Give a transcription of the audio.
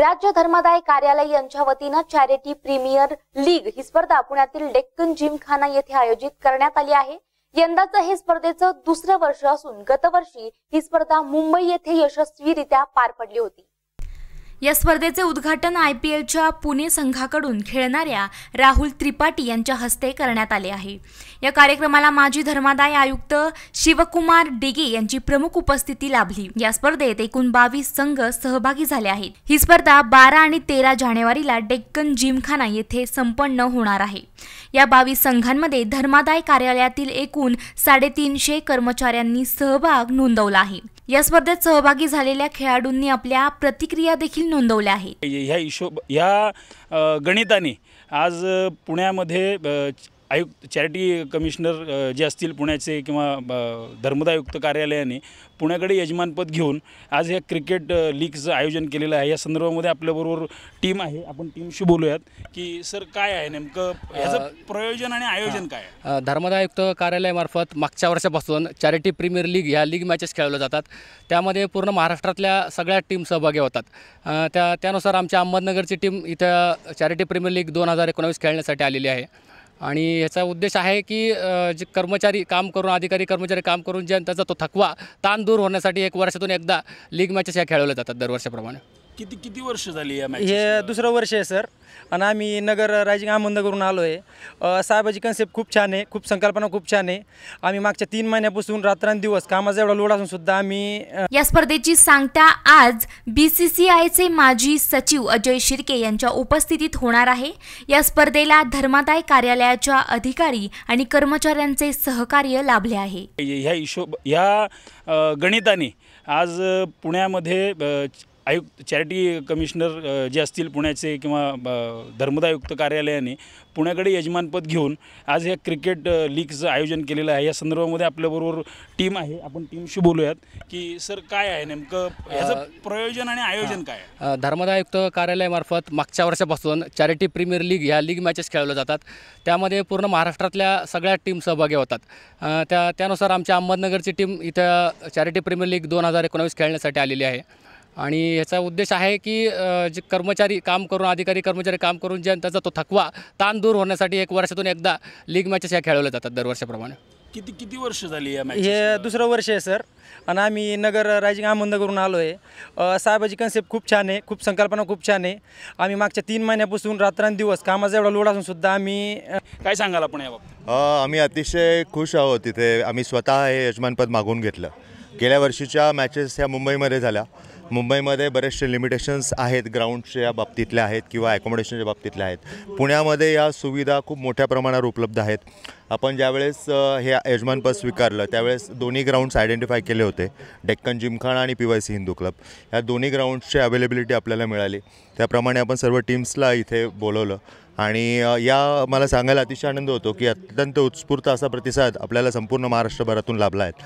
राज्य धर्मादाय कार्यालय यांच्या वतीनं चॅरिटी प्रीमियर लीग ही स्पर्धा पुण्यातील डेक्कन जिमखाना येथे आयोजित करण्यात आली आहे यंदाचं हे स्पर्धेचं दुसरं वर्ष असून गतवर्षी ही स्पर्धा मुंबई येथे यशस्वीरित्या पार पडली होती या स्पर्धेचे उद्घाटन आय पी एलच्या पुणे संघाकडून खेळणाऱ्या राहुल त्रिपाठी यांच्या हस्ते करण्यात आले आहे या कार्यक्रमाला माजी धर्मादाय आयुक्त शिवकुमार डिगे यांची प्रमुख उपस्थिती लाभली या स्पर्धेत एकूण बावीस संघ सहभागी झाले आहेत ही स्पर्धा बारा आणि तेरा जानेवारीला डेक्कन जिमखाना येथे संपन्न होणार आहे या बावीस संघांमध्ये धर्मादाय कार्यालयातील एकूण साडेतीनशे कर्मचाऱ्यांनी सहभाग नोंदवला आहे या स्पर्धेत सहभागी झालेल्या खेळाडूंनी आपल्या प्रतिक्रिया देखील नोंदवल्या आहेत ह्या हिशोब ह्या गणिताने आज पुण्यामध्ये आयुक्त चॅरिटी कमिशनर जे असतील पुण्याचे किंवा धर्मदायुक्त कार्यालयाने पुण्याकडे यजमानपद घेऊन आज ह्या क्रिकेट लीगचं आयोजन केलेलं आहे या संदर्भामध्ये आपल्याबरोबर टीम आहे आपण टीमशी बोलूयात की सर काय आहे नेमकं याचं प्रयोजन आणि आयोजन काय धर्मदायुक्त कार्यालयामार्फत मागच्या वर्षापासून चॅरिटी प्रीमियर लीग ह्या लीग मॅचेस खेळल्या जातात त्यामध्ये पूर्ण महाराष्ट्रातल्या सगळ्या टीम सहभागी होतात त्या त्यानुसार आमच्या अहमदनगरची टीम इथं चॅरिटी प्रीमियर लीग दोन हजार एकोणावीस खेळण्यासाठी आलेली आहे आणि याचा उद्देश आहे की जे कर्मचारी काम करून अधिकारी कर्मचारी काम करून त्याचा तो थकवा ताण दूर होण्यासाठी एक वर्षातून एकदा लीग मॅचेस या खेळवल्या जातात दरवर्षाप्रमाणे किती किती वर्ष झाली या मॅच हे दुसरं वर्ष आहे सर आणि आम्ही नगर रायजिंग अहमदनगरहून आलो आहे साहेबाची कन्सेप्ट खूप छान आहे खूप संकल्पना खूप छान आहे आम्ही मागच्या तीन महिन्यापासून रात्रंदिवस कामाचा एवढा लोड असून सुद्धा आम्ही या स्पर्धेची सांगता आज बी सी सी आयचे माजी सचिव अजय शिर्के यांच्या उपस्थितीत होणार आहे या स्पर्धेला धर्मादाय कार्यालयाच्या अधिकारी आणि कर्मचाऱ्यांचे सहकार्य लाभले आहे ह्या हिशोब ह्या गणिताने आज पुण्यामध्ये आयुक्त चॅरिटी कमिशनर जे असतील पुण्याचे किंवा धर्मदायुक्त कार्यालयाने पुण्याकडे यजमानपद घेऊन आज या क्रिकेट लीगचं आयोजन केलेलं आहे या संदर्भामध्ये आपल्याबरोबर टीम आहे आपण टीमशी बोलूयात की सर काय आहे नेमकं याचं प्रयोजन आणि आयोजन काय धर्मदायुक्त कार्यालयामार्फत मागच्या वर्षापासून चॅरिटी प्रीमियर लीग ह्या लीग मॅचेस खेळवल्या जातात त्यामध्ये पूर्ण महाराष्ट्रातल्या सगळ्या टीम सहभागी होतात त्या त्यानुसार आमच्या अहमदनगरची टीम इथं चॅरिटी प्रीमियर लीग दोन हजार एकोणावीस खेळण्यासाठी आलेली आहे आणि ह्याचा उद्देश आहे की जे कर्मचारी काम करून अधिकारी कर्मचारी काम करून जे त्यांचा तो थकवा ताण दूर होण्यासाठी एक वर्षातून एकदा लीग मॅचेस ह्या खेळवल्या जातात दरवर्षाप्रमाणे किती किती वर्ष झाली या मॅच हे दुसरं वर्ष आहे सर आणि आम्ही नगर रायजिंग करून आलो आहे साहेबाजी साहेबाची कन्सेप्ट खूप छान आहे खूप संकल्पना खूप छान आहे आम्ही मागच्या तीन महिन्यापासून रात्रंदिवस कामाचा एवढा लोड असून सुद्धा आम्ही काय सांगाल आपण या आम्ही अतिशय खुश आहोत तिथे आम्ही स्वतः हे यजमानपद मागून घेतलं गेल्या वर्षीच्या मॅचेस ह्या मुंबईमध्ये झाल्या मुंबईमध्ये बरेचसे लिमिटेशन्स आहेत ग्राउंडच्या बाबतीतल्या आहेत किंवा अकोमोडेशनच्या बाबतीतल्या आहेत पुण्यामध्ये या सुविधा खूप मोठ्या प्रमाणावर उपलब्ध आहेत आपण ज्यावेळेस हे यजमानपद स्वीकारलं त्यावेळेस दोन्ही ग्राउंड्स आयडेंटिफाय केले होते डेक्कन जिमखाना आणि P Y C Hindu club या दोन्ही ग्राउंड्सची अवेलेबिलिटी आपल्याला मिळाली त्याप्रमाणे आपण सर्व टीम्सला इथे बोलवलं आणि या मला सांगायला अतिशय आनंद होतो की अत्यंत उत्स्फूर्त असा प्रतिसाद आपल्याला संपूर्ण महाराष्ट्रभरातून लाभला आहे